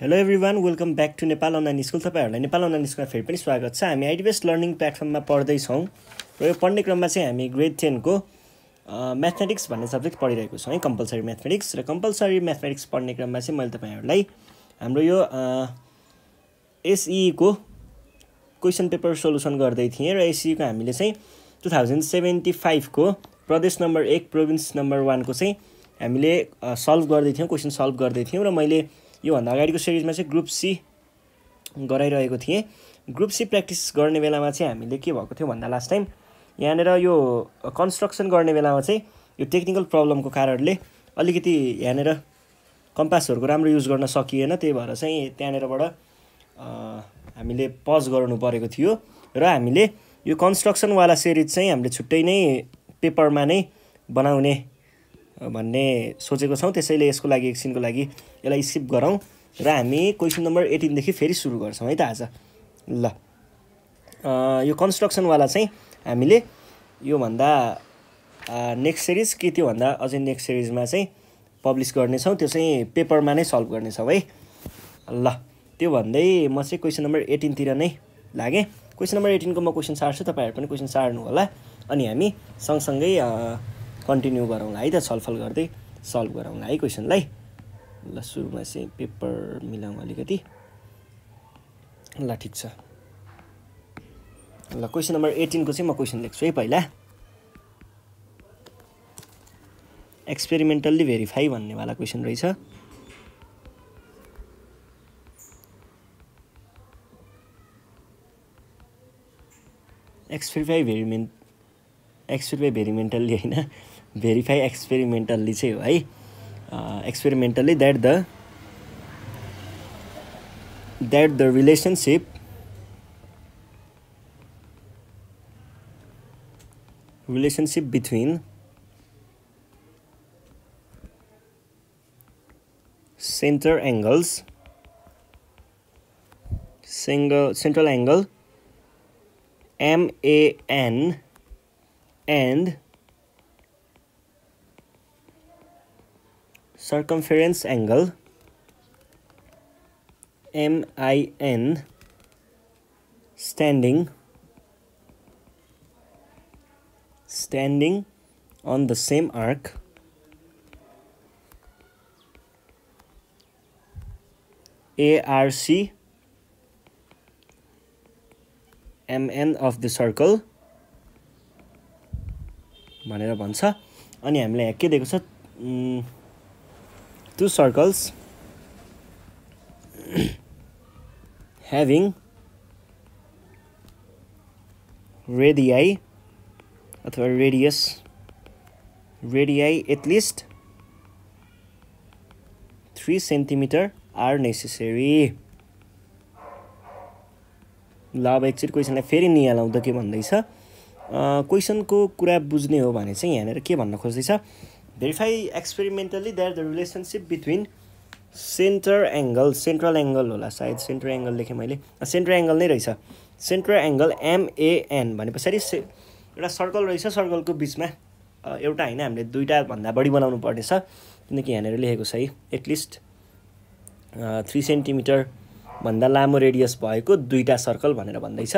Hello every one welcome back to Nepal online school तपाईँहरूलाई Nepal online स्कुलमा फेरि पनि स्वागत छ हामी बेस्ट लर्निङ प्लेटफर्ममा पढ्दैछौँ र यो पढ्ने क्रममा चाहिँ हामी ग्रेड टेनको म्याथमेटिक्स भन्ने सब्जेक्ट पढिरहेको छौँ है कम्पलसरी म्याथमेटिक्स र कम्पलसरी म्याथमेटिक्स पढ्ने क्रममा चाहिँ मैले तपाईँहरूलाई हाम्रो यो एसइको क्वेसन पेपर सोल्युसन गर्दै थिएँ र एसइको e e हामीले चाहिँ टु थाउजन्ड सेभेन्टी फाइभको प्रदेश नम्बर एक प्रोभिन्स नम्बर वानको चाहिँ हामीले सल्भ गर्दै थियौँ क्वेसन सल्भ गर्दै थियौँ र मैले योभन्दा अगाडिको सिरिजमा चाहिँ ग्रुप सी गराइरहेको थिएँ ग्रुप सी प्र्याक्टिस गर्ने बेलामा चाहिँ हामीले के भएको थियो भन्दा लास्ट टाइम यहाँनिर यो कन्स्ट्रक्सन गर्ने बेलामा चाहिँ यो टेक्निकल प्रब्लमको कारणले अलिकति यहाँनिर कम्पासहरूको राम्रो युज गर्न सकिएन त्यही भएर चाहिँ त्यहाँनिरबाट हामीले पज गर्नु परेको थियो र हामीले यो कन्स्ट्रक्सनवाला सिरिज चाहिँ हामीले छुट्टै नै पेपरमा नै बनाउने भन्ने सोचेको छौँ त्यसैले यसको लागि एकछिनको लागि यसलाई स्किप गरौँ र हामी क्वेसन नम्बर एटिनदेखि फेरि सुरु गर्छौँ है त आज ल यो कन्स्ट्रक्सनवाला चाहिँ हामीले योभन्दा नेक्स्ट सिरिज के त्योभन्दा अझै नेक्स्ट सिरिजमा चाहिँ पब्लिस गर्नेछौँ त्यो चाहिँ पेपरमा नै सल्भ गर्नेछौँ है ल त्यो भन्दै म चाहिँ क्वेसन नम्बर एटिनतिर नै लागेँ क्वेसन नम्बर एटिनको म क्वेसन सार्छु तपाईँहरू पनि क्वेसन सार्नु होला अनि हामी सँगसँगै कन्टिन्यू गरौँला है त छलफल गर्दै सल्भ गरौँला है क्वेसनलाई ल सुरुमा चाहिँ पेपर मिलाउँ अलिकति ल ठिक छ ल क्वेसन नम्बर एटिनको चाहिँ म क्वेसन लेख्छु है पहिला एक्सपेरिमेन्टल्ली भेरिफाई भन्नेवाला क्वेसन रहेछ एक्सपेरिफाई भेरिमेन्ट एक्सपेरिफाई भेरिमेन्टल्ली होइन Verify experimentally, say Why? Experimentally that the that the the relationship between center angles single central angle MAN and circumference angle MIN standing standing on the same arc ARC MN of the circle भनेर भन्छ अनि हामीले यहाँ के दिएको छ two circles having radii अथवा radius radii at least three centimetre are necessary ल अब एकचोटि क्वेसनलाई फेरि निहालाउँदा के भन्दैछ क्वेसनको कुरा बुझ्ने हो भने चाहिँ यहाँनिर के भन्न खोज्दैछ verify experimentally that the relationship between centre angle central angle होला सायद सेन्ट्रल एङ्गल लेखेँ मैले सेन्ट्रल एङ्गल नै रहेछ सेन्ट्रल एङ्गल एमएएन भने पछाडि से एउटा सर्कल रहेछ सर्कलको बिचमा एउटा होइन हामीले भन्दा बढी बनाउनु पर्नेछ किनकि यहाँनिर लेखेको छ है एटलिस्ट थ्री भन्दा लामो रेडियस भएको दुईवटा सर्कल भनेर भन्दैछ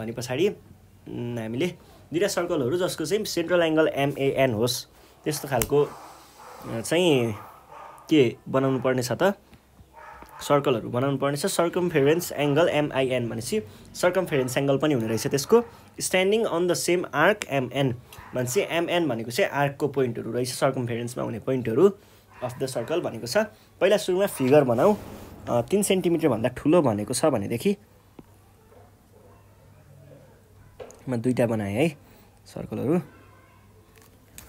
भने पछाडि हामीले दुईवटा सर्कलहरू जसको चाहिँ सेन्ट्रल एङ्गल एमएएन होस् त्यस्तो खालको चाहिँ के बनाउनु पर्नेछ त सर्कलहरू बनाउनु पर्नेछ सर्कमफेरेन्स एङ्गल एमआइएन भनेपछि सर्कमफेरेन्स एङ्गल पनि हुने रहेछ त्यसको standing on the same arc MN भनेपछि एमएन भनेको चाहिँ आर्कको पोइन्टहरू रहेछ सर्कमफेरेन्समा हुने पोइन्टहरू अफ द सर्कल भनेको छ पहिला सुरुमा फिगर बनाऊ तिन सेन्टिमिटरभन्दा ठुलो भनेको छ भनेदेखि म दुईवटा बनाएँ है सर्कलहरू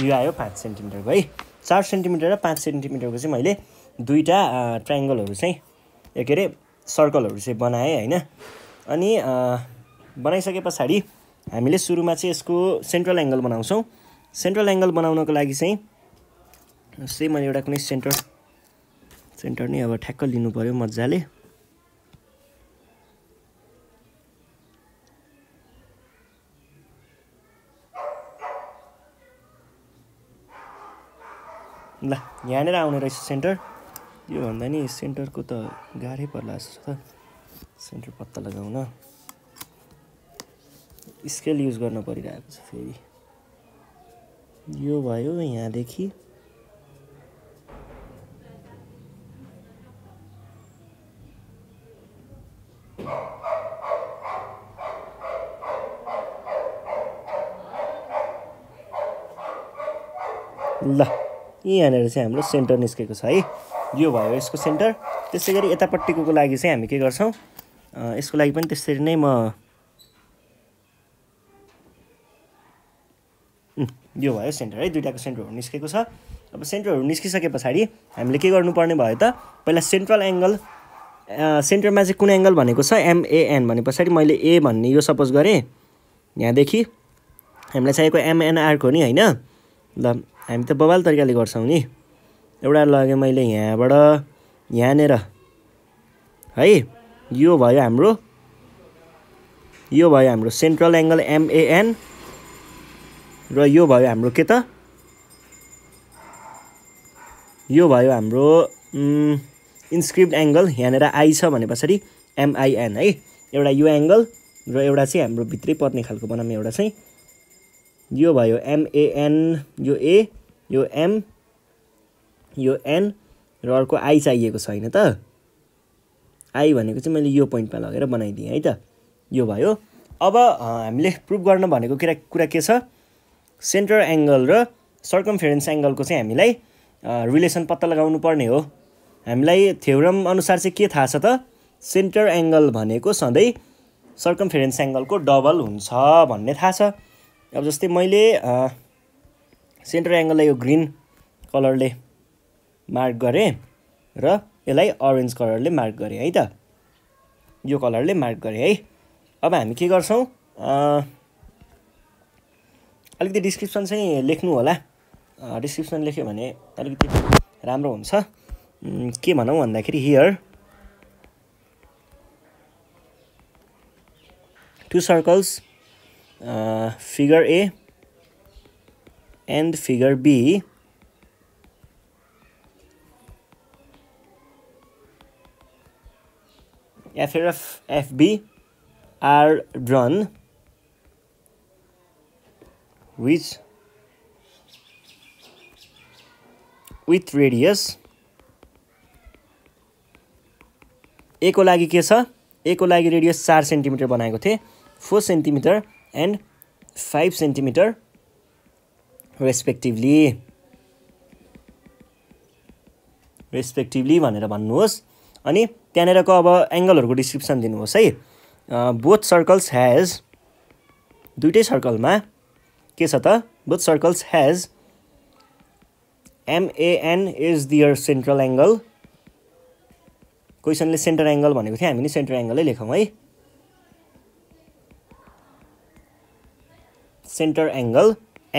यो आयो पाँच सेन्टिमिटरको है चार सेन्टिमिटर र पाँच सेन्टिमिटरको चाहिँ मैले दुईवटा ट्राइङ्गलहरू चाहिँ के अरे सर्कलहरू चाहिँ बनाएँ होइन अनि बनाइसके पछाडि हामीले सुरुमा चाहिँ यसको सेन्ट्रल एङ्गल बनाउँछौँ सेन्ट्रल एङ्गल बनाउनको लागि चाहिँ जस्तै मैले एउटा कुनै सेन्टर सेन्टर नै अब ठ्याक्क लिनु पऱ्यो मजाले यहाँनिर आउने रहेछ सेन्टर यो भन्दा नि सेन्टरको त गाह्रै पर्ला जस्तो त सेन्टर पत्ता लगाउन स्केल युज गर्न परिरहेको छ फेरि यो भयो यहाँदेखि ल यहाँनिर चाहिँ हाम्रो सेन्टर निस्केको छ है यो भयो यसको सेन्टर त्यसै गरी यतापट्टिको लागि चाहिँ हामी के गर्छौँ यसको लागि पनि त्यसरी नै म यो भयो सेन्टर है दुइटाको सेन्टरहरू निस्केको छ अब सेन्टरहरू निस्किसके पछाडि हामीले के गर्नुपर्ने भयो त पहिला सेन्ट्रल एङ्गल सेन्टरमा चाहिँ कुन एङ्गल भनेको छ एमएएन भने पछाडि मैले ए भन्ने यो सपोज गरेँ यहाँदेखि हामीलाई चाहिएको एमएनआरको नि होइन ल हामी त बबाल तरिकाले गर्छौँ नि एउटा लगेँ मैले यहाँबाट यहाँनिर है यो भयो हाम्रो यो भयो हाम्रो सेन्ट्रल एङ्गल एमएएन र यो भयो हाम्रो के त यो भयो हाम्रो इन्स्क्रिप्ट एङ्गल यहाँनिर आई छ भने पछाडि एमआइएन है एउटा यो एङ्गल र एउटा चाहिँ हाम्रो भित्रै पर्ने खालको बनाउने एउटा चाहिँ यो भयो एमएएन यो ए यो एम यो एन र अर्को आई चाहिएको छैन त आई भनेको चाहिँ मैले यो पोइन्टमा लगेर बनाइदिएँ है त यो भयो अब हामीले प्रुभ गर्न भनेको कुरा कुरा के छ सेन्टर एङ्गल र सर्कमफेरेन्स एङ्गलको चाहिँ हामीलाई रिलेसन पत्ता लगाउनु पर्ने हो हामीलाई थ्योरम अनुसार चाहिँ के थाहा छ त सेन्टर एङ्गल भनेको सधैँ सर्कमफेरेन्स एङ्गलको डबल हुन्छ भन्ने थाहा छ अब जस्तै मैले सेन्टर एङ्गललाई यो ग्रिन कलरले मार्क गरेँ र यसलाई अरेन्ज कलरले मार्क गरेँ है त यो कलरले मार्क गरेँ है अब हामी के गर्छौँ अलिकति डिस्क्रिप्सन चाहिँ लेख्नु होला डिस्क्रिप्सन लेख्यो भने अलिकति राम्रो हुन्छ के भनौँ भन्दाखेरि here two circles figure A and figure B FRF FB are drawn with with radius A को लागि के छ ए को लागि रेडियस 4 सेन्टिमिटर बनाएको थिएँ 4 centimetre and five centimetre respectively respectively भनेर भन्नुहोस् अनि त्यहाँनिरको अब एङ्गलहरूको डिस्क्रिप्सन दिनुहोस् है बोथ सर्कल्स ह्याज दुइटै सर्कलमा के छ त both circles has MAN is their central angle क्वेसनले सेन्टर एङ्गल भनेको थियो हामी नि सेन्टर एङ्गलै लेखौँ है सेन्टर एङ्गल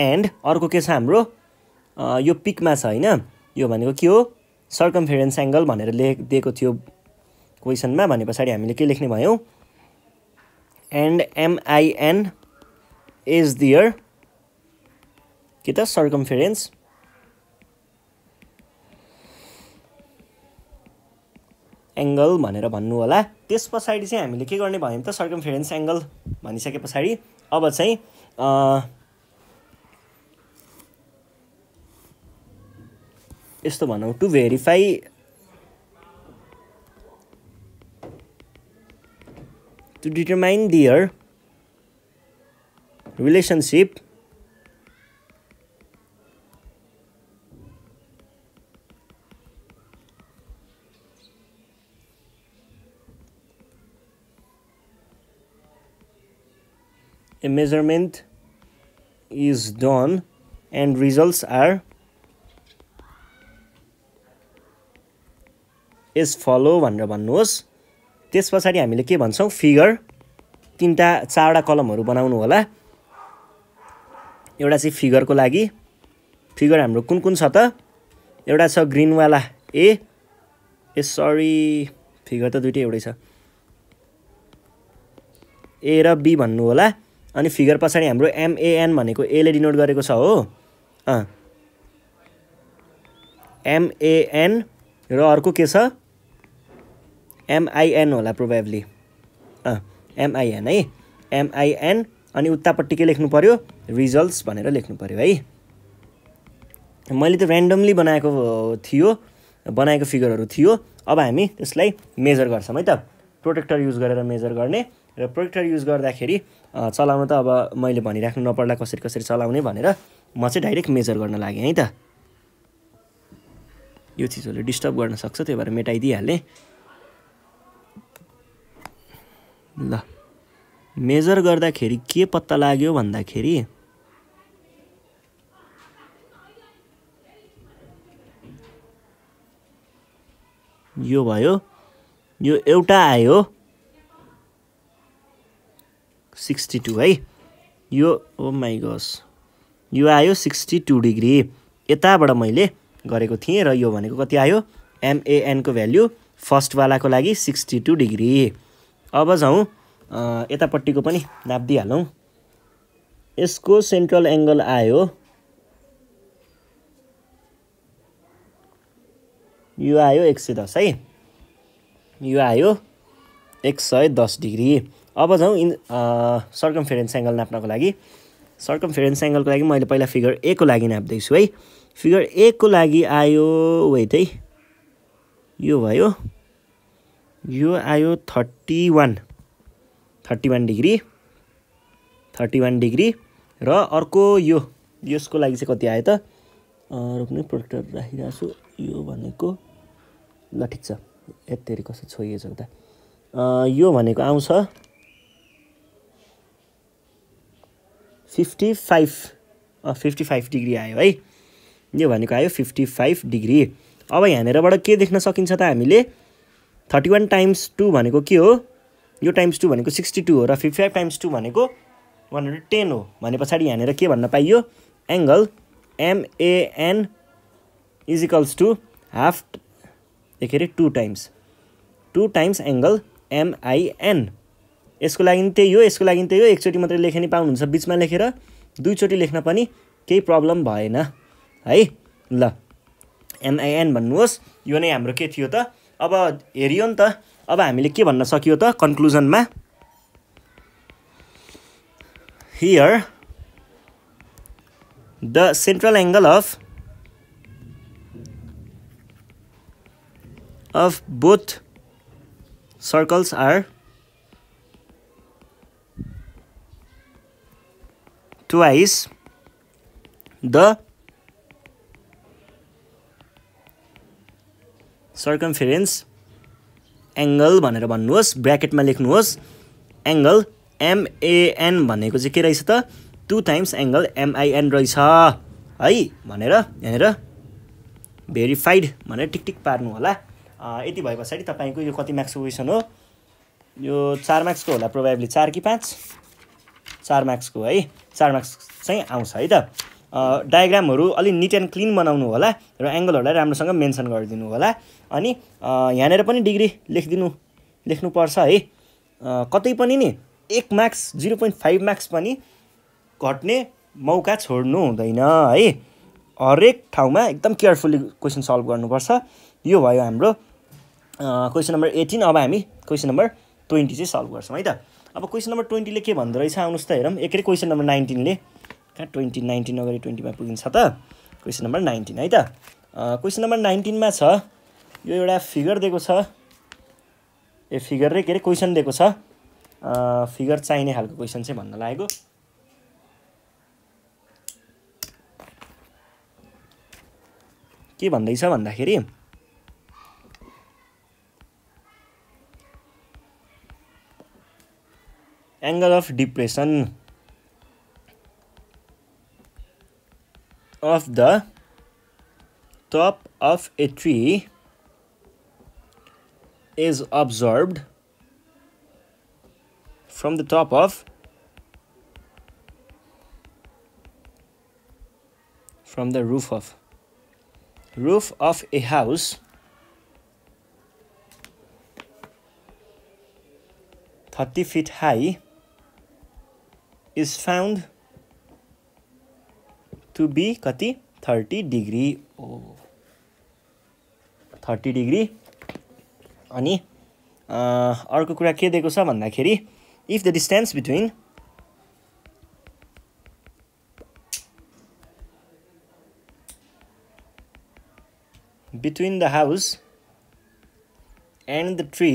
एन्ड अर्को के छ हाम्रो यो पिकमा छ होइन यो भनेको के हो सर्कमफेरेन्स एङ्गल भनेर लेख दिएको थियो क्वेसनमा भने पछाडि हामीले के लेख्ने भयौँ एन्ड एमआइएन इज दियर के त सर्कमफेरेन्स एङ्गल भनेर भन्नु होला त्यस पछाडि चाहिँ हामीले के गर्ने भयौँ त सर्कमफेरेन्स एङ्गल भनिसके पछाडि अब चाहिँ यो भनौँ to verify to determine their relationship measurement is done and results are is follow भनेर भन्नुहोस् त्यस पछाडि हामीले के भन्छौँ फिगर तिनवटा चारवटा कलमहरू बनाउनु होला एउटा चाहिँ फिगरको लागि फिगर हाम्रो कुन कुन छ त एउटा छ ग्रिनवाला ए ए सरी फिगर त दुइटै एउटै छ ए र बी भन्नु होला अनि फिगर पछाडि हाम्रो एमएएन भनेको एले डिनोट गरेको छ हो अँ एमएएन र अर्को के छ एमआइएन होला प्रोभाइबली अँ एमआइएन है एमआइएन अनि उतापट्टि के लेख्नु पऱ्यो रिजल्ट्स भनेर लेख्नु पऱ्यो है मैले त ऱ्यान्डमली बनाएको थियो बनाएको फिगरहरू थियो अब हामी त्यसलाई मेजर गर्छौँ है त प्रोटेक्टर युज गरेर मेजर गर्ने र प्रोजेक्टर युज गर्दाखेरि चलाउन त अब मैले भनिराख्नु नपर्ला कसरी कसरी चलाउने भनेर म चाहिँ डाइरेक्ट मेजर गर्न लागेँ है त यो चिजहरूले डिस्टर्ब गर्न सक्छ त्यही भएर मेटाइदिइहालेँ ल मेजर गर्दाखेरि के पत्ता लाग्यो भन्दाखेरि यो भयो यो एउटा आयो सिक्सटी टू है यो ओ माई गस यो आयो सिक्सटी टू डिग्री यताबाट मैले गरेको थिएँ र यो भनेको कति आयो एमएएनको भ्याल्यु फर्स्टवालाको लागि सिक्सटी टू डिग्री अब जाउँ यतापट्टिको पनि नापिदिइहालौँ यसको सेन्ट्रल एङ्गल आयो यो आयो एक सय दस है यो आयो एक सय दस डिग्री अब जाउँ इन सर्कम फेरेन्स एङ्गल नाप्नको लागि सर्कम फेरेन्स एङ्गलको लागि मैले पहिला फिगर ए को लागि नाप्दैछु है फिगर ए को लागि आयो वेट है यो भयो यो आयो thirty one thirty one degree thirty one degree र अर्को यो यसको लागि चाहिँ कति आयो त रोप्ने प्रोडक्टर राखिरहेको छु यो भनेको ल ठिक छ यति कसो छोइएछ त यो भनेको आउँछ fifty five fifty five degree आयो है यो भनेको आयो फिफ्टी फाइभ डिग्री अब यहाँनिरबाट के देख्न सकिन्छ त हामीले थर्टी वान टाइम्स टू भनेको के हो यो टाइम्स टू भनेको सिक्सटी टू हो र फिफ्टी फाइभ टाइम्स टू भनेको वान हन्ड्रेड टेन हो भने पछाडि यहाँनिर के भन्न पाइयो angle MAN equals to half के अरे two times two times angle MIN यसको लागि त्यही हो यसको लागि त्यही हो एकचोटि मात्रै लेख्ने पाउनुहुन्छ बिचमा लेखेर दुईचोटि लेख्न पनि केही प्रब्लम भएन है ल एमआइएन भन्नुहोस् यो नै हाम्रो के थियो त अब हेरियो नि त अब हामीले के भन्न सकियो त कन्क्लुजनमा here the central angle of of both circles are twice the circumference angle भनेर भन्नुहोस् ब्र्याकेटमा लेख्नुहोस् एङ्गल एमएएन भनेको चाहिँ के रहेछ त टु टाइम्स एङ्गल एमआइएन रहेछ है भनेर यहाँनिर भेरिफाइड भनेर टिक टिक पार्नु होला यति भए पछाडि तपाईँको यो कति मार्क्सको क्वेसन हो यो चार मार्क्सको होला प्रोभाइबली चार कि पाँच चार मार्क्सको है चार मार्क्स चाहिँ आउँछ है त डायग्रामहरू अलिक निट एन्ड क्लिन बनाउनु होला र एङ्गलहरूलाई राम्रोसँग मेन्सन गरिदिनु होला अनि यहाँनिर पनि डिग्री लेखिदिनु लेख्नुपर्छ है कतै पनि नि एक marks zero point five marks पनि घट्ने मौका छोड्नु हुँदैन है हरेक ठाउँमा एकदम केयरफुल्ली क्वेसन सल्भ गर्नुपर्छ यो भयो हाम्रो क्वेसन नम्बर एटिन अब हामी क्वेसन नम्बर ट्वेन्टी चाहिँ सल्भ गर्छौँ है त अब क्वेसन नम्बर ट्वेन्टीले के भन्दो रहेछ आउनुहोस् त हेरौँ एकै क्वेसन नम्बर नाइन्टिनले कहाँ ट्वेन्टी नाइन्टिन अगाडि ट्वेन्टीमा पुगिन्छ त क्वेसन नम्बर नाइन्टिन है त क्वेसन नम्बर नाइन्टिनमा छ यो एउटा फिगर दिएको छ ए फिगर रे के अरे क्वेसन दिएको छ फिगर चाहिने खालको क्वेसन चाहिँ भन्न लागेको के भन्दैछ भन्दाखेरि angle of depression of the top of a tree is absorbed from the top of from the roof of roof of a house thirty feet high is found to be कति thirty degree ओ thirty degree अनि अर्को कुरा के दिएको छ भन्दाखेरि if the distance between between the house and the tree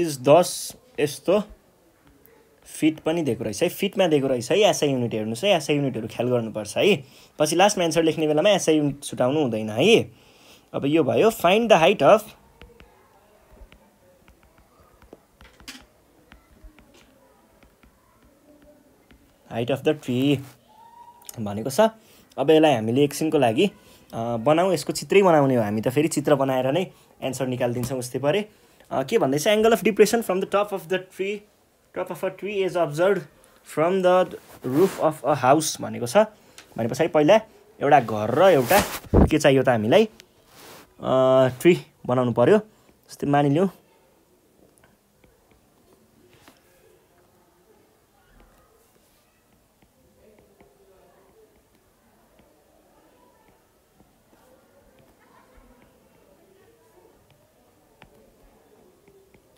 is दस यस्तो फिट पनि दिएको रहेछ है फिटमा दिएको रहेछ है एसआई युनिट हेर्नुहोस् है एसआई युनिटहरू ख्याल गर्नुपर्छ है पछि लास्टमा एन्सर लेख्ने बेलामा एसआई युनिट छुटाउनु हुँदैन है अब यो भयो find the height of height of the tree भनेको छ अब यसलाई हामीले एकछिनको लागि बनाऊ यसको चित्रै बनाउने हो हामी त फेरि चित्र बनाएर नै एन्सर निकालिदिन्छौँ उस्तै परे के भन्दैछ angle of depression from the top of the tree top of a tree is observe from the roof of a house भनेको छ भने पछाडि पहिला एउटा घर र एउटा के चाहियो त हामीलाई ट्री बनाउनु पऱ्यो जस्तै मानिलिउँ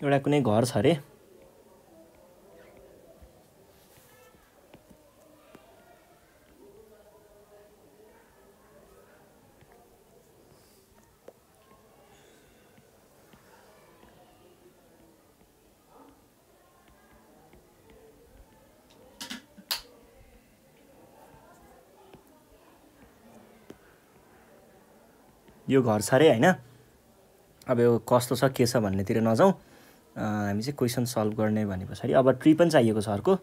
एउटा कुनै घर छ अरे यो घर छ अरे होइन अब यो कस्तो छ के छ भन्नेतिर नजाउँ हामी चाहिँ क्वेसन सल्भ गर्ने भने पछाडि अब ट्री पनि चाहिएको छ अर्को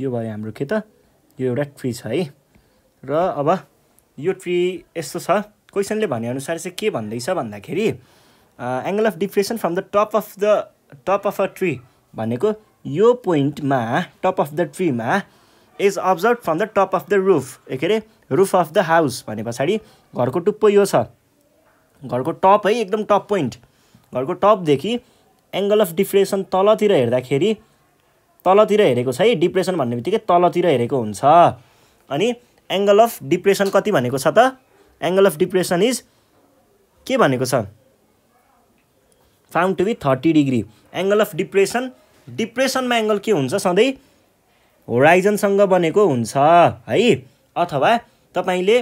यो भयो हाम्रो के त यो एउटा ट्री छ है र अब यो ट्री यस्तो छ क्वेसनले भनेअनुसार चाहिँ के भन्दैछ भन्दाखेरि angle of depression from the top of the top of a tree भनेको यो पोइन्टमा टप अफ द ट्रीमा is observe from the top of the roof ए के अरे रुफ अफ द हाउस भने पछाडि घरको टुप्पो यो छ घरको टप है एकदम टप पोइन्ट घरको टपदेखि एङ्गल अफ डिप्रेसन तलतिर हेर्दाखेरि तलतिर हेरेको छ है डिप्रेसन भन्ने बित्तिकै तलतिर हेरेको हुन्छ अनि एङ्गल अफ डिप्रेसन कति भनेको छ त एङ्गल अफ डिप्रेसन इज के भनेको छ found to be thirty degree angle of depression डिप्रेसनमा एङ्गल के हुन्छ सधैँ होराइजनसँग बनेको हुन्छ है अथवा तपाईँले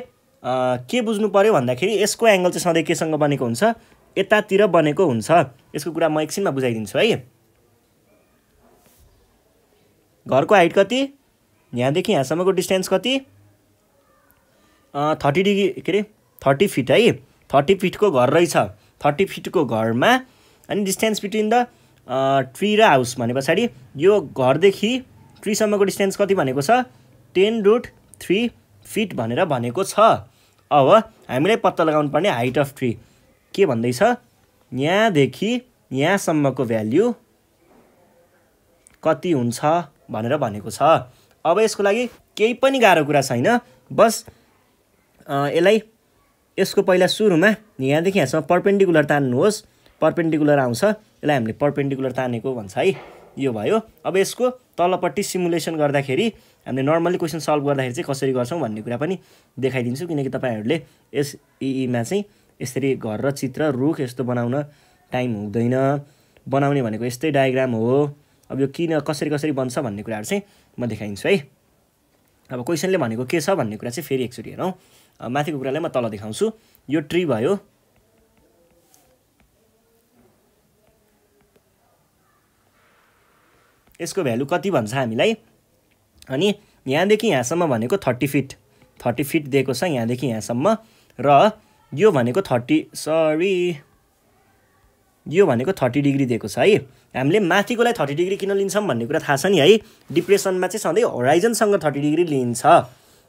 के बुझ्नु पऱ्यो भन्दाखेरि यसको एङ्गल चाहिँ सधैँ केसँग बनेको हुन्छ यतातिर बनेको हुन्छ यसको कुरा म एकछिनमा बुझाइदिन्छु है घरको हाइट कति यहाँदेखि यहाँसम्मको डिस्टेन्स कति थर्टी डिग्री के अरे थर्टी फिट है थर्टी फिटको घर रहेछ थर्टी फिटको घरमा अनि डिस्टेन्स बिट्विन द ट्री र हाउस भने पछाडि यो घरदेखि ट्रीसम्मको डिस्टेन्स कति भनेको छ टेन रुट थ्री फिट भनेर भनेको छ अब हामीलाई पत्ता लगाउनु पर्ने हाइट अफ ट्री के भन्दैछ यहाँदेखि यहाँसम्मको भ्याल्यु कति हुन्छ भनेर भनेको छ अब यसको लागि केही पनि गाह्रो कुरा छैन बस यसलाई यसको पहिला सुरुमा यहाँदेखि यहाँसम्म पर्पेन्डिकुलर तान्नुहोस् पर्पेन्डिकुलर आउँछ यसलाई हामीले पर्पेन्डिकुलर तानेको भन्छ है यो भयो अब यसको तलपट्टि सिमुलेसन गर्दाखेरि हामीले नर्मली क्वेसन सल्भ गर्दाखेरि चाहिँ कसरी गर्छौँ भन्ने कुरा पनि देखाइदिन्छु किनकि तपाईँहरूले इमा चाहिँ यसरी घर र चित्र रुख यस्तो बनाउन टाइम हुँदैन बनाउने भनेको यस्तै डायग्राम हो अब यो किन कसरी कसरी बन्छ भन्ने कुराहरू चाहिँ म देखाइदिन्छु है अब क्वेसनले भनेको के छ भन्ने कुरा चाहिँ फेरि एकचोटि हेरौँ माथिको कुरालाई म तल देखाउँछु यो ट्री भयो यसको भ्यालु कति भन्छ हामीलाई अनि यहाँदेखि यहाँसम्म भनेको थर्टी फिट थर्टी फिट दिएको छ यहाँदेखि यहाँसम्म र यो भनेको थर्टी सरी यो भनेको थर्टी डिग्री दिएको छ है हामीले माथिकोलाई थर्टी डिग्री किन लिन्छौँ भन्ने कुरा थाहा छ नि है डिप्रेसनमा चाहिँ सधैँ होराइजनसँग थर्टी डिग्री लिइन्छ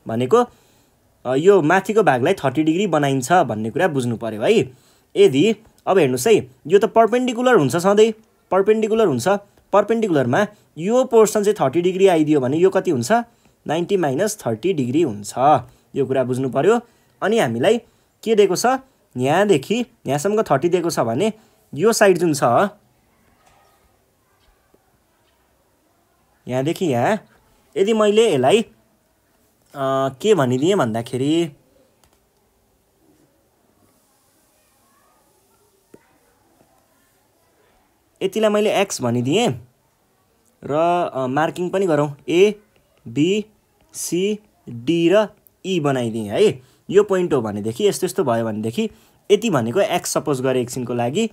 भनेको यो माथिको भागलाई थर्टी डिग्री बनाइन्छ भन्ने कुरा बुझ्नु पऱ्यो है यदि अब हेर्नुहोस् है यो त पर्पेन्डिकुलर हुन्छ सधैँ पर्पेन्डिकुलर हुन्छ पर्पेन्डिकुलरमा यो पोर्सन चाहिँ थर्टी डिग्री आइदियो भने यो कति हुन्छ नाइन्टी माइनस थर्टी डिग्री हुन्छ यो कुरा बुझ्नु पऱ्यो अनि हामीलाई के दिएको छ यहाँदेखि यहाँसम्मको थर्टी दिएको छ भने यो साइड जुन छ यहाँदेखि यहाँ यदि मैले यसलाई के भनिदिएँ भन्दाखेरि यतिलाई मैले एक्स भनिदिएँ र मार्किङ पनि गरौँ ए बी सी डी र ई e बनाइदिएँ है यो पोइन्ट हो भनेदेखि यस्तो यस्तो भयो भनेदेखि यति भनेको एक्स सपोज गरे एकछिनको लागि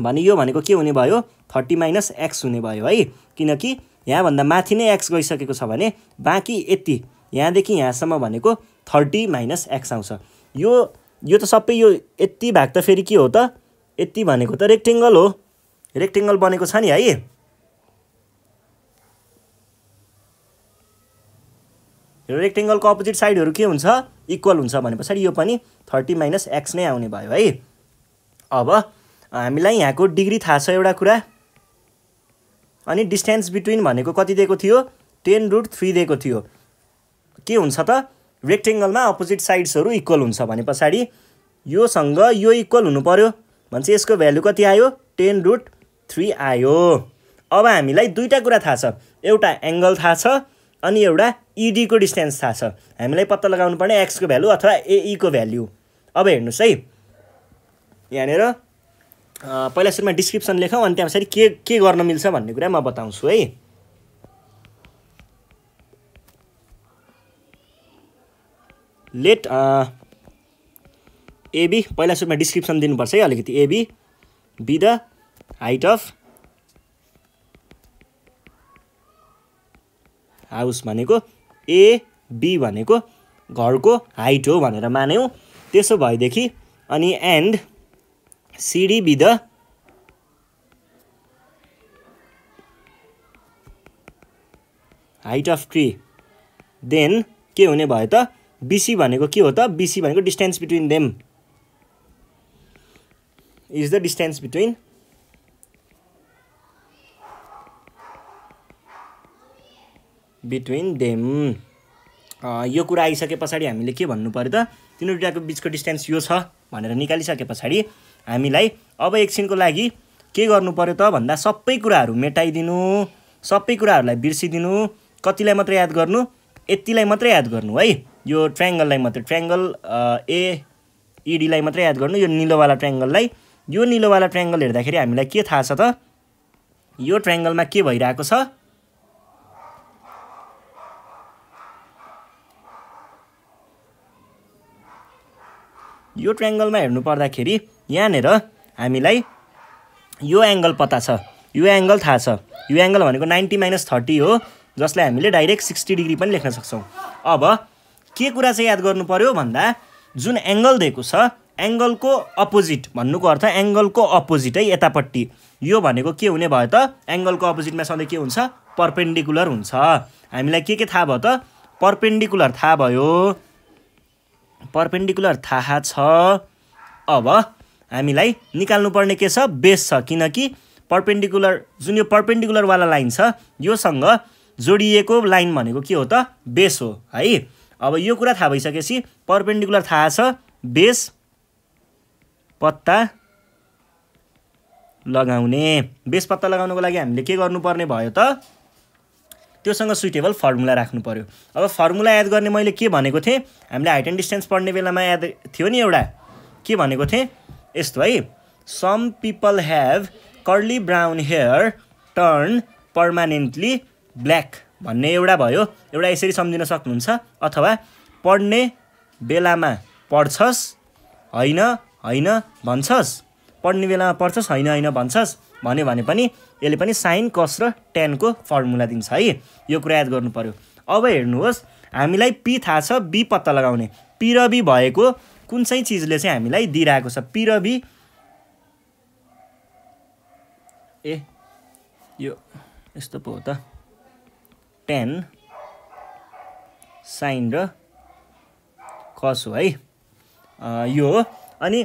भने यो भनेको के हुने भयो थर्टी माइनस एक्स हुने भयो है किनकि यहाँभन्दा माथि नै एक्स गइसकेको छ भने बाँकी यति यहाँदेखि यहाँसम्म भनेको थर्टी माइनस एक्स आउँछ यो यो त सबै यो यति भाग त फेरि के हो त यति भनेको त रेक्टेङ्गल हो रेक्टेङ्गल बनेको छ नि है रेक्टेङ्गलको अपोजिट साइडहरू के हुन्छ इक्वल हुन्छ भने पछाडि यो पनि थर्टी माइनस एक्स नै आउने भयो है अब हामीलाई यहाँको डिग्री थाहा छ एउटा कुरा अनि डिस्टेन्स बिट्विन भनेको कति दिएको थियो टेन रुट थ्री दिएको थियो के हुन्छ त रेक्टेङ्गलमा अपोजिट साइड्सहरू इक्वल हुन्छ भने पछाडि योसँग यो इक्वल हुनु पऱ्यो भने चाहिँ यसको भ्यालु कति आयो टेन रुट थ्री आयो अब हामीलाई दुईवटा कुरा थाहा छ एउटा एङ्गल थाहा छ अनि एउटा इडीको डिस्टेन्स थाहा छ हामीलाई पत्ता लगाउनु पर्ने एक्सको भ्यालु अथवा एईको e भ्याल्यु अब हेर्नुहोस् है यहाँनिर पहिला सुरुमा डिस्क्रिप्सन लेखौँ अनि त्यहाँ पछाडि के के गर्न मिल्छ भन्ने कुरा म बताउँछु है लेट एबी uh, पहिला सुरुमा डिस्क्रिप्सन दिनुपर्छ है अलिकति AB be the height of house भनेको ए बी भनेको घरको हाइट हो भनेर मान्यौँ त्यसो भएदेखि अनि and CD be the height of tree then के हुने भयो त बिसी भनेको के हो त बिसी भनेको distance between them is the distance between between them यो कुरा आइसके पछाडि हामीले के भन्नु पऱ्यो त तिनीहरू दुइटाको बिचको डिस्टेन्स यो छ भनेर निकालिसके पछाडि हामीलाई अब एकछिनको लागि के गर्नु पऱ्यो त भन्दा सबै कुराहरू मेटाइदिनु सबै कुराहरूलाई बिर्सिदिनु कतिलाई मात्रै याद गर्नु यतिलाई मात्रै याद गर्नु है यो ट्रेङ्गललाई मात्रै ट्रायङ्गल एइडीलाई e मात्रै याद गर्नु यो निलोवाला ट्रेङ्गललाई यो निलोवाला ट्रेङ्गल हेर्दाखेरि हामीलाई के थाहा छ त यो ट्रेङ्गलमा के भइरहेको छ यो ट्रेङ्गलमा हेर्नु पर्दाखेरि यहाँनिर हामीलाई यो एङ्गल पत्ता छ यो एङ्गल थाहा छ यो एङ्गल भनेको नाइन्टी माइनस थर्टी हो जसलाई हामीले डाइरेक्ट सिक्सटी डिग्री पनि लेख्न सक्छौँ अब के कुरा चाहिँ याद गर्नु पऱ्यो भन्दा जुन एङ्गल दिएको छ एङ्गलको अपोजिट भन्नुको अर्थ एङ्गलको अपोजिट है यतापट्टि यो भनेको के हुने भयो त एङ्गलको अपोजिटमा सधैँ के हुन्छ पर्पेन्डिकुलर हुन्छ हामीलाई के के थाहा भयो त पर्पेन्डिकुलर थाहा भयो पर्पेन्डिकुलर थाहा छ अब हामीलाई निकाल्नुपर्ने के छ बेस छ किनकि पर्पेन्डिकुलर जुन यो पर्पेन्डिकुलरवाला लाइन छ योसँग जोडिएको लाइन भनेको के हो त बेस हो है अब यो कुरा थाहा भइसकेपछि पर्पेन्डिकुलर थाहा छ बेस पत्ता लगाउने बेस पत्ता लगाउनुको लागि हामीले के गर्नुपर्ने भयो त त्योसँग सुइटेबल फर्मुला राख्नु पऱ्यो अब फर्मुला याद गर्ने मैले के भनेको थिएँ हामीले हाइट एन्ड डिस्टेन्स पढ्ने बेलामा याद थियो नि एउटा के भनेको थिएँ यस्तो है some people have curly brown hair turn permanently black भन्ने एउटा भयो एउटा यसरी सम्झिन सक्नुहुन्छ अथवा पढ्ने बेलामा पढ्छस् होइन होइन भन्छस् पढ्ने बेलामा पढ्छस् होइन होइन भन्छस् भन्यो भने पनि यसले पनि साइन कस र टेनको फर्मुला दिन्छ है यो कुरा याद गर्नु पऱ्यो अब हेर्नुहोस् हामीलाई पी थाहा छ बी पत्ता लगाउने पी र बी भएको कुन चाहिँ चिजले चाहिँ हामीलाई दिइरहेको छ पी र बी ए यो यस्तो पो हो त टेन साइन र कस हो है यो हो अनि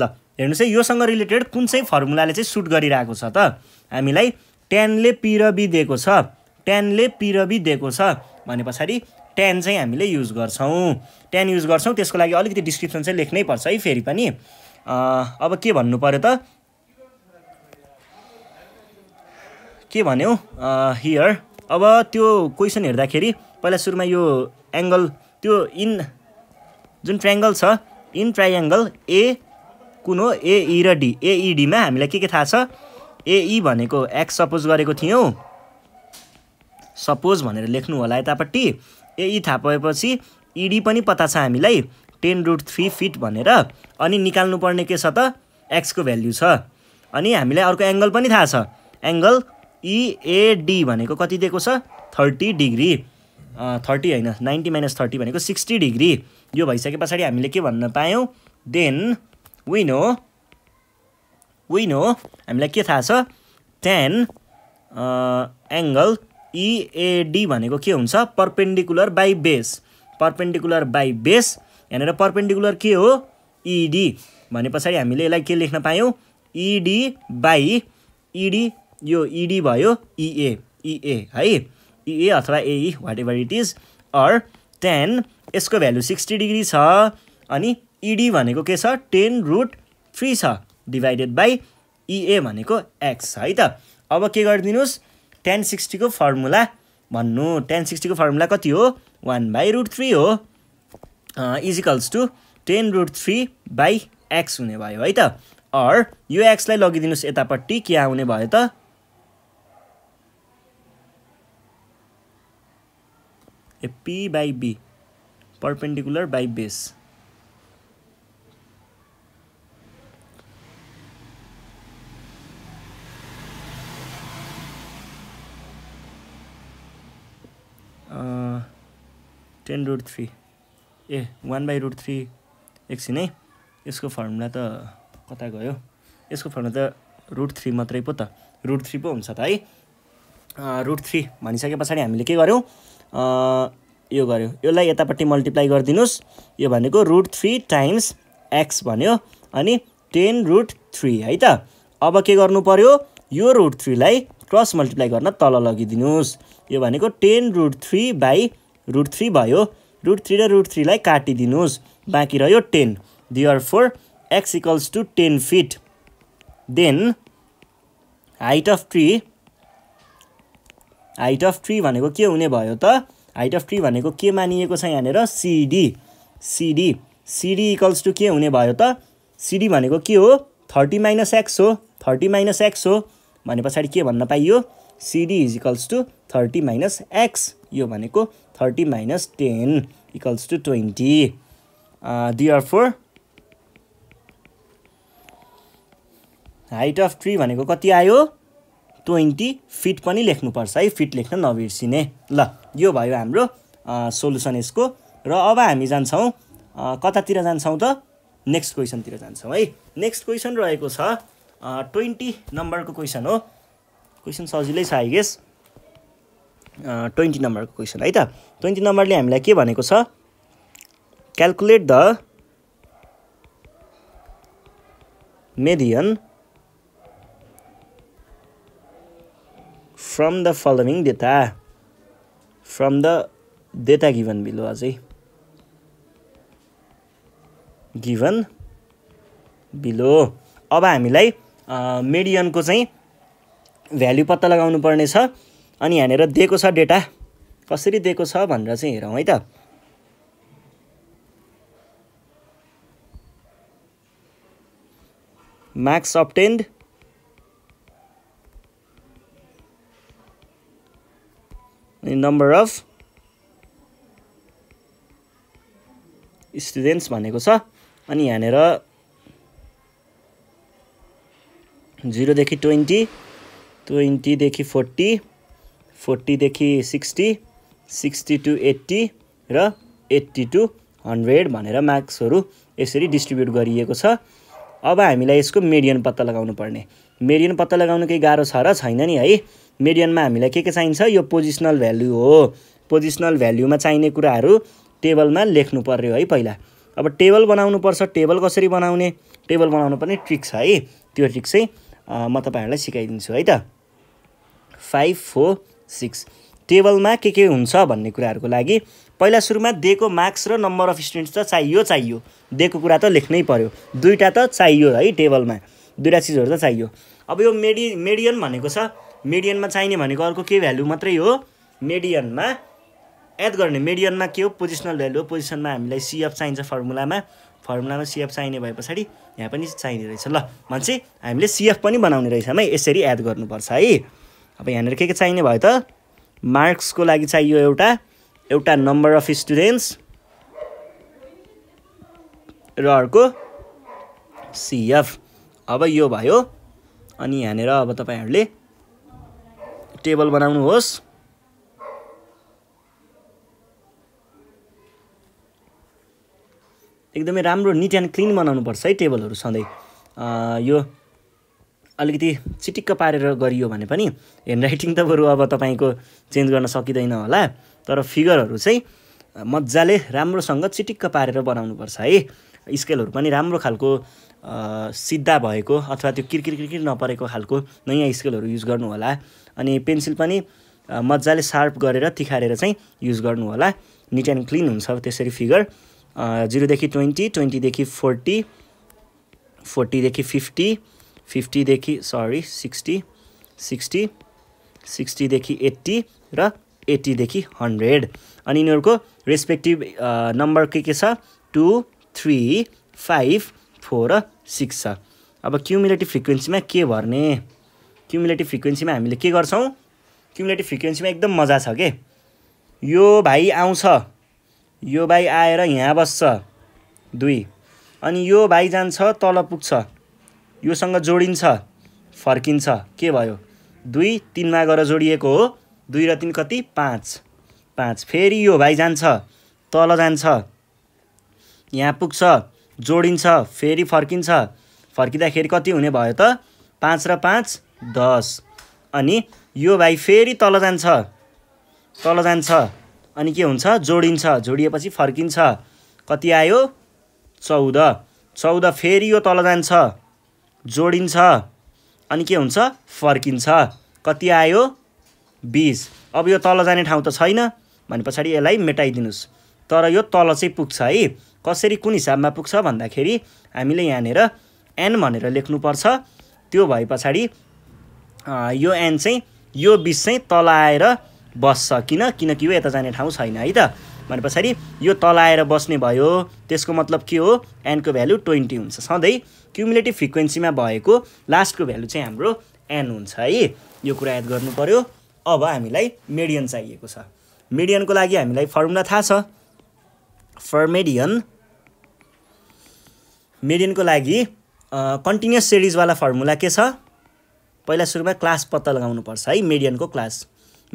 ल हेर्नुहोस् है योसँग रिलेटेड कुन चाहिँ फर्मुलाले चाहिँ सुट गरिरहेको छ त हामीलाई टेनले पी र बी दिएको छ टेनले पी र बी दिएको छ भने पछाडि टेन चाहिँ हामीले युज गर्छौँ टेन युज गर्छौँ त्यसको लागि अलिकति डिस्क्रिप्सन चाहिँ लेख्नै पर्छ है फेरि पनि अब के भन्नु पऱ्यो त के भन्यो हियर अब त्यो क्वेसन हेर्दाखेरि पहिला सुरुमा यो एङ्गल त्यो इन जुन ट्राइङ्गल छ इन ट्राइएङ्गल ए कुन हो एई e र डी एइडीमा e, हामीलाई के के थाहा छ एई e भनेको एक्स सपोज गरेको थियौँ सपोज भनेर लेख्नु होला यतापट्टि एई थाहा पाएपछि इडी पनि पत्ता छ हामीलाई टेन रुट थ्री फिट भनेर अनि निकाल्नुपर्ने के छ त एक्सको भ्याल्यु छ अनि हामीलाई अर्को एङ्गल पनि थाहा छ एङ्गल इएडी e भनेको कति दिएको छ थर्टी डिग्री थर्टी होइन नाइन्टी माइनस थर्टी भनेको सिक्सटी डिग्री यो भइसके पछाडि हामीले के भन्न पायौँ देन विन हो विन हो हामीलाई के थाहा छ टेन एङ्गल इएडी भनेको के हुन्छ perpendicular by base perpendicular by base यहाँनिर पर्पेन्डिकुलर के हो इडी e भने पछाडि हामीले यसलाई के लेख्न पायौँ इडी बाई इडी यो इडी e भयो इए e इए e है इए अथवा A whatever it is or tan यसको भ्यालु सिक्सटी डिग्री छ अनि इडी भनेको के छ टेन रुट थ्री छ डिभाइडेड बाई इए भनेको एक्स है त अब के गरिदिनुहोस् टेन सिक्सटीको फर्मुला भन्नु टेन सिक्सटीको फर्मुला कति हो वान बाई रुट थ्री हो equals to ten root three by x हुने भयो है त अर यो एक्सलाई लगिदिनुहोस् यतापट्टि के आउने भयो त A by B B by base base ten root three A one by root three एकछिन है यसको फर्मुला त कता गयो यसको फर्मुला त रुट थ्री मात्रै पो त रुट थ्री पो हुन्छ त है रुट थ्री भनिसके पछाडि हामीले के गर्यौँ यो गर्यो यसलाई यतापट्टि मल्टिप्लाई गरिदिनुहोस् यो भनेको रुट थ्री टाइम्स एक्स भन्यो अनि टेन रुट थ्री है त अब के गर्नु पर्यो यो रुट थ्रीलाई क्रस मल्टिप्लाई गर्न तल लगिदिनुहोस् यो भनेको ten root three by root three भयो रुट थ्री र रुट थ्रीलाई काटिदिनुहोस् बाँकी रह्यो ten therefore x equals to ten feet then height of tree height of tree भनेको के हुने भयो त हाइट अफ ट्री भनेको के मानिएको छ यहाँनिर CD CD CD equals to के हुने भयो त सिडी भनेको के हो थर्टी माइनस एक्स हो थर्टी माइनस एक्स हो भने पछाडि के भन्न पाइयो CD is equals to thirty minus x यो भनेको thirty minus ten equals to twenty therefore height of tree भनेको कति आयो ट्वेन्टी फिट पनि लेख्नुपर्छ है फिट लेख्न नबिर्सिने ल यो भयो हाम्रो सोलुसन यसको र अब हामी जान्छौँ कतातिर जान्छौँ त नेक्स्ट क्वेसनतिर जान्छौँ है नेक्स्ट क्वेसन रहेको छ ट्वेन्टी नम्बरको क्वेसन हो क्वेसन सजिलै छ आई गेस ट्वेन्टी नम्बरको क्वेसन है त ट्वेन्टी नम्बरले हामीलाई के भनेको छ calculate the median from the following data from the data given below अझै गिभन बिलो अब हामीलाई मेडियनको चाहिँ भ्याल्यु पत्ता लगाउनु पर्नेछ अनि यहाँनिर दिएको छ डेटा कसरी दिएको छ भनेर चाहिँ हेरौँ है त मार्क्स अपटेन्ड अनि नम्बर अफ स्टुडेन्ट्स भनेको छ अनि यहाँनिर जिरोदेखि ट्वेन्टी ट्वेन्टीदेखि फोर्टी फोर्टीदेखि सिक्सटी सिक्सटी टु एट्टी र एट्टी टु हन्ड्रेड भनेर मार्क्सहरू यसरी डिस्ट्रिब्युट गरिएको छ अब हामीलाई यसको मेडियन पत्ता लगाउनु पर्ने मेडियन पत्ता लगाउनु केही गाह्रो छ र छैन नि है मेडियनमा हामीलाई के के चाहिन्छ यो पोजिसनल भ्याल्यु हो पोजिसनल भ्याल्युमा चाहिने कुराहरू टेबलमा लेख्नु पर्यो है पहिला अब टेबल बनाउनु पर्छ टेबल कसरी बनाउने टेबल बनाउनु पनि ट्रिक छ है त्यो ट्रिक चाहिँ म तपाईँहरूलाई सिकाइदिन्छु है त फाइभ फोर सिक्स टेबलमा के के हुन्छ भन्ने कुराहरूको लागि पहिला सुरुमा दिएको मार्क्स र नम्बर अफ स्टुडेन्ट्स त चाहियो चाहियो दिएको कुरा त लेख्नै पर्यो दुईवटा त चाहियो है टेबलमा दुईवटा चिजहरू त चाहियो अब यो मेडि मेडियन भनेको छ मिडियनमा चाहिने भनेको अर्को के भ्यालु मात्रै हो मिडियनमा एड गर्ने मिडियनमा के हो पोजिसनल भ्यालु हो पोजिसनमा हामीलाई सिएफ चाहिन्छ फर्मुलामा फर्मुलामा सिएफ चाहिने भए पछाडि यहाँ पनि चाहिने रहेछ ल मान्छे हामीले सिएफ पनि बनाउने रहेछ है यसरी एड गर्नुपर्छ है अब यहाँनिर के के चाहिने भयो त मार्क्सको लागि चाहियो एउटा एउटा नम्बर अफ स्टुडेन्ट्स र अर्को सिएफ अब यो भयो अनि यहाँनिर अब तपाईँहरूले टेबल बनाउनुहोस् एकदमै राम्रो निट एन्ड क्लिन बनाउनुपर्छ है टेबलहरू सधैँ यो अलिकति चिटिक्क पारेर गरियो भने पनि ह्यान्ड राइटिङ त बरु अब तपाईँको चेन्ज गर्न सकिँदैन होला तर फिगरहरू चाहिँ मजाले राम्रोसँग चिटिक्क पारेर बनाउनुपर्छ है स्केलहरू पनि राम्रो खालको सिद्धा भएको अथवा त्यो किर्किर किर्किर नपरेको खालको नयाँ स्केलहरू युज गर्नुहोला अनि पेन्सिल पनि मजाले सार्प गरेर तिखारेर चाहिँ युज गर्नुहोला निट एन्ड क्लिन हुन्छ त्यसरी फिगर जिरोदेखि ट्वेन्टी ट्वेन्टीदेखि फोर्टी फोर्टीदेखि फिफ्टी फिफ्टीदेखि सरी सिक्सटी सिक्सटी सिक्सटीदेखि एट्टी र एट्टीदेखि हन्ड्रेड अनि यिनीहरूको रेस्पेक्टिभ नम्बर के के छ टु थ्री फाइभ फोर र सिक्स छ अब क्युमुलेटिभ फ्रिक्वेन्सीमा के भर्ने क्युमुलेटिभ फ्रिक्वेन्सीमा हामीले के गर्छौँ क्युमुलेटिभ फ्रिक्वेन्सीमा एकदम मजा छ के यो भाइ आउँछ यो भाइ आएर यहाँ बस्छ दुई अनि यो भाइ जान्छ तल पुग्छ योसँग जोडिन्छ फर्किन्छ के भयो दुई तिनमा गएर जोडिएको हो दुई र तिन कति पाँच पाँच फेरि यो भाइ जान्छ तल जान्छ यहाँ पुग्छ जोडिन्छ फेरि फर्किन्छ फर्किँदाखेरि कति हुने भयो त पाँच र पाँच दस अनि यो भाइ फेरि तल जान्छ तल जान्छ अनि के हुन्छ जोडिन्छ जोडिएपछि फर्किन्छ कति आयो चौध चौध फेरि यो तल जान्छ जोडिन्छ अनि के हुन्छ फर्किन्छ कति आयो बिस अब यो तल जाने ठाउँ त छैन भने पछाडि यसलाई मेटाइदिनुहोस् तर यो तल चाहिँ पुग्छ है कसरी कुन हिसाबमा पुग्छ भन्दाखेरि हामीले यहाँनिर एन भनेर लेख्नुपर्छ त्यो भए पछाडि यो एन चाहिँ यो बिस चाहिँ तल आएर बस्छ किन किनकि यो यता जाने ठाउँ छैन है त भने पछाडि यो तल आएर बस्ने भयो त्यसको मतलब के हो एनको भ्यालु ट्वेन्टी हुन्छ सधैँ क्युमुलेटिभ फ्रिक्वेन्सीमा भएको लास्टको भ्यालु चाहिँ हाम्रो एन हुन्छ है यो कुरा याद गर्नु पऱ्यो अब हामीलाई मेडियन चाहिएको छ मिडियनको लागि हामीलाई फर्मुला थाहा छ फर मेडियन मेडियनको लागि कन्टिन्युस सिरिजवाला फर्मुला के छ पहिला सुरुमा क्लास पत्ता लगाउनुपर्छ है मेडियनको क्लास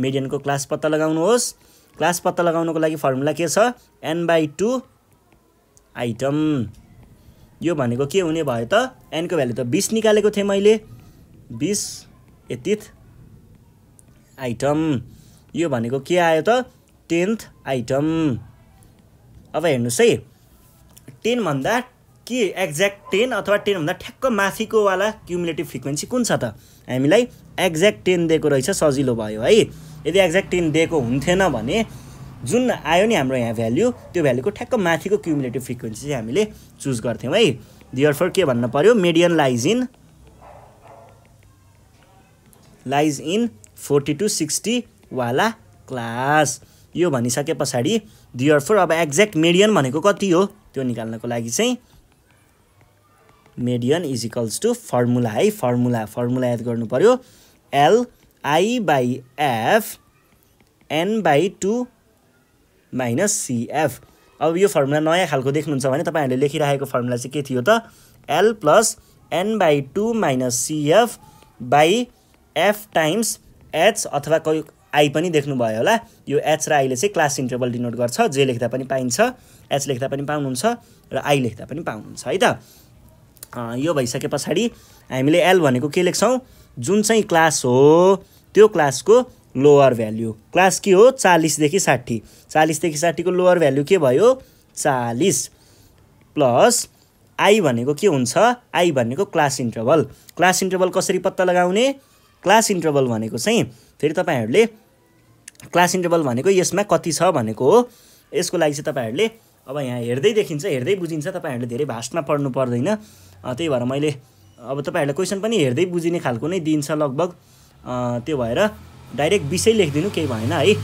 मेडियनको क्लास पत्ता लगाउनुहोस् क्लास पत्ता लगाउनुको लागि फर्मुला के छ एन बाई टू आइटम यो भनेको के हुने भयो त एनको भ्यालु त बिस निकालेको थिएँ मैले बिस यति आइटम यो भनेको के आयो त टेन्थ आइटम अब हेर्नुहोस् है टेनभन्दा के एक्ज्याक्ट टेन अथवा टेनभन्दा ठ्याक्क माथिको वाला क्युमुलेटिभ फ्रिक्वेन्सी कुन छ त हामीलाई एक्ज्याक्ट टेन दिएको रहेछ सजिलो भयो है यदि एक्ज्याक्ट टेन दिएको हुन्थेन भने जुन आयो नि हाम्रो यहाँ भ्याल्यु त्यो भ्याल्युको ठ्याक्क माथिको क्युमुलेटिभ फ्रिक्वेन्सी चाहिँ हामीले चुज गर्थ्यौँ है दियर फर के भन्नु पऱ्यो median lies in lies in forty to सिक्सटीवाला क्लास यो भनिसके पछाडि दियर फोर अब एक्ज्याक्ट मेडियन भनेको कति हो त्यो निकाल्नको लागि चाहिँ median is equals to formula है फर्मुला फर्मुला याद गर्नु पऱ्यो L I by F N by two minus CF अब यो फर्मुला नयाँ खालको देख्नुहुन्छ भने तपाईँहरूले लेखिरहेको फर्मुला चाहिँ के थियो त L plus N by two minus CF by F times H अथवा आई पनि देख्नुभयो होला यो एच र आईले चाहिँ क्लास इन्टरभल डिनोट गर्छ जे लेख्दा पनि पाइन्छ एच लेख्दा पनि पाउनुहुन्छ र आई लेख्दा पनि पाउनुहुन्छ है त यो भइसके पछाडि हामीले एल भनेको के लेख्छौँ जुन चाहिँ क्लास हो त्यो क्लासको लोवर भ्याल्यु क्लास के हो चालिसदेखि साठी चालिसदेखि साठीको लोवर भ्याल्यु के भयो चालिस प्लस आई भनेको के हुन्छ आई भनेको क्लास इन्टरभल क्लास इन्टरभल कसरी पत्ता लगाउने क्लास इन्टरभल भनेको चाहिँ फेरि तपाईँहरूले क्लास इन्टरभल भनेको यसमा कति छ भनेको हो यसको लागि चाहिँ तपाईँहरूले अब यहाँ हेर्दै देखिन्छ हेर्दै बुझिन्छ तपाईँहरूले धेरै भास्टमा पढ्नु पर्दैन त्यही भएर मैले अब तपाईँहरूले क्वेसन पनि हेर्दै बुझिने खालको नै दिन्छ लगभग त्यो भएर डाइरेक्ट बिसै लेखिदिनु केही भएन है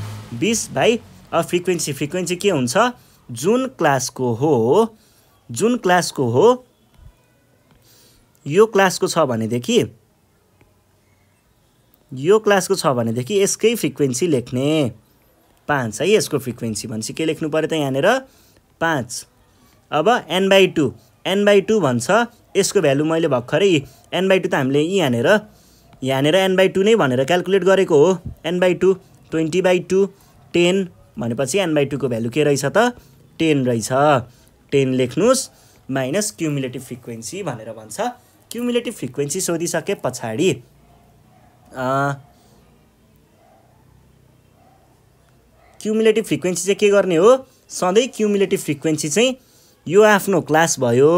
बिस भाइ अब फ्रिक्वेन्सी फ्रिक्वेन्सी के हुन्छ जुन क्लासको हो जुन क्लासको हो यो क्लासको छ भनेदेखि यो क्लासको छ भनेदेखि यसकै फ्रिक्वेन्सी लेख्ने पाँच है यसको फ्रिक्वेन्सी भनेपछि के लेख्नु पऱ्यो त यहाँनिर पाँच अब N by two N by two भन्छ यसको भ्यालु मैले भर्खरै एन बाई टू त हामीले यहाँनिर यहाँनिर एन बाई टू नै भनेर क्यालकुलेट गरेको हो N by two twenty by two ten भनेपछि एन बाई टूको भ्यालु के रहेछ त टेन रहेछ टेन लेख्नुहोस् माइनस क्युमुलेटिभ फ्रिक्वेन्सी भनेर भन्छ क्युमुलेटिभ फ्रिक्वेन्सी सोधिसके पछाडि क्युमुलेटिभ फ्रिक्वेन्सी चाहिँ के गर्ने हो सधैँ क्युमुलेटिभ फ्रिक्वेन्सी चाहिँ यो आफ्नो क्लास भयो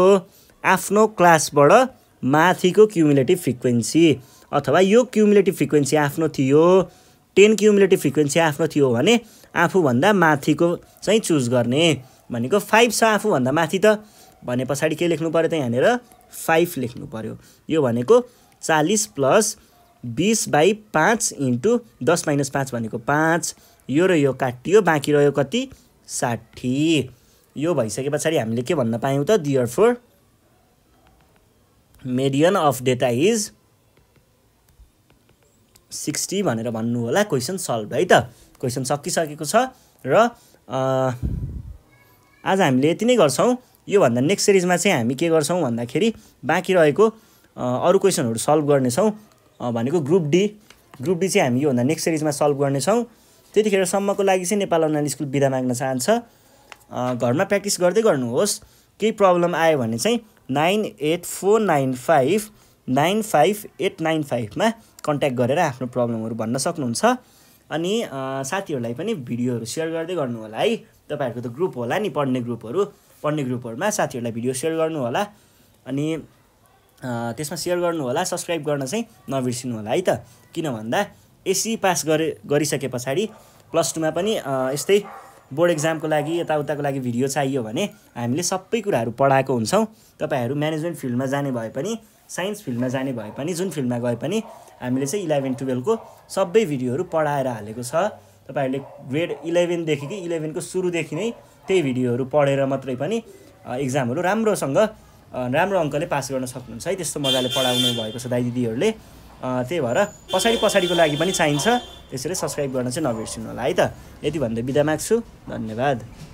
आफ्नो क्लासबाट माथिको क्युमुलेटिभ फ्रिक्वेन्सी अथवा यो क्युमुलेटिभ फ्रिक्वेन्सी आफ्नो थियो टेन क्युमुलेटिभ फ्रिक्वेन्सी आफ्नो थियो भने आफूभन्दा माथिको चाहिँ चुज गर्ने भनेको फाइभ छ आफूभन्दा माथि त भने पछाडि के लेख्नु पऱ्यो त यहाँनिर फाइभ लेख्नु पऱ्यो यो भनेको चालिस प्लस बिस बाई पाँच इन्टु दस माइनस पाँच भनेको पाँच यो र यो काटियो बाँकी रह्यो कति साठी यो भइसके पछाडि हामीले के भन्न पायौँ त therefore median of data is sixty भनेर भन्नु होला क्वेसन सल्भ है त क्वेसन सकिसकेको छ र आज हामीले यति नै गर्छौँ योभन्दा नेक्स्ट सिरिजमा चाहिँ हामी के गर्छौँ भन्दाखेरि बाँकी रहेको अरू क्वेसनहरू सल्भ गर्नेछौँ भनेको ग्रुप डी ग्रुप डी चाहिँ हामी योभन्दा नेक्स्ट सिरिजमा सल्भ गर्नेछौँ त्यतिखेरसम्मको लागि चाहिँ नेपाल अनलाइन स्कुल बिदा माग्न चाहन्छ घरमा प्र्याक्टिस गर्दै गर्नुहोस् केही प्रब्लम आयो भने चाहिँ nine eight four nine five nine five eight nine फाइभमा कन्ट्याक्ट गरेर आफ्नो प्रब्लमहरू भन्न सक्नुहुन्छ अनि साथीहरूलाई पनि भिडियोहरू सेयर गर्दै गर्नु होला है तपाईँहरूको त ग्रुप होला नि पढ्ने ग्रुपहरू पढ्ने ग्रुपहरूमा साथीहरूलाई भिडियो सेयर गर्नु होला अनि त्यसमा सेयर गर्नु होला सब्सक्राइब गर्न चाहिँ नबिर्सिनु होला है त किन भन्दा एसी पास गरे गरिसके पछाडि प्लस टूमा पनि यस्तै बोर्ड एक्जामको लागि यताउताको लागि भिडियो चाहियो भने हामीले सबै कुराहरू पढाएको हुन्छौँ तपाईँहरू म्यानेजमेन्ट फिल्डमा जाने भए पनि साइन्स फिल्डमा जाने भए पनि जुन फिल्डमा गए पनि हामीले चाहिँ इलेभेन टुवेल्भको सबै भिडियोहरू पढाएर हालेको छ तपाईँहरूले ग्रेड इलेभेनदेखि कि इलेभेनको सुरुदेखि नै त्यही भिडियोहरू पढेर मात्रै पनि एक्जामहरू राम्रोसँग राम्रो अङ्कले पास गर्न सक्नुहुन्छ है त्यस्तो मजाले पढाउनु भएको छ दाइ दिदीहरूले त्यही भएर पछाडि पछाडिको लागि पनि चाहिन्छ त्यसरी सब्सक्राइब गर्न चाहिँ नबिर्सिनु होला है त यति भन्दै बिदा माग्छु धन्यवाद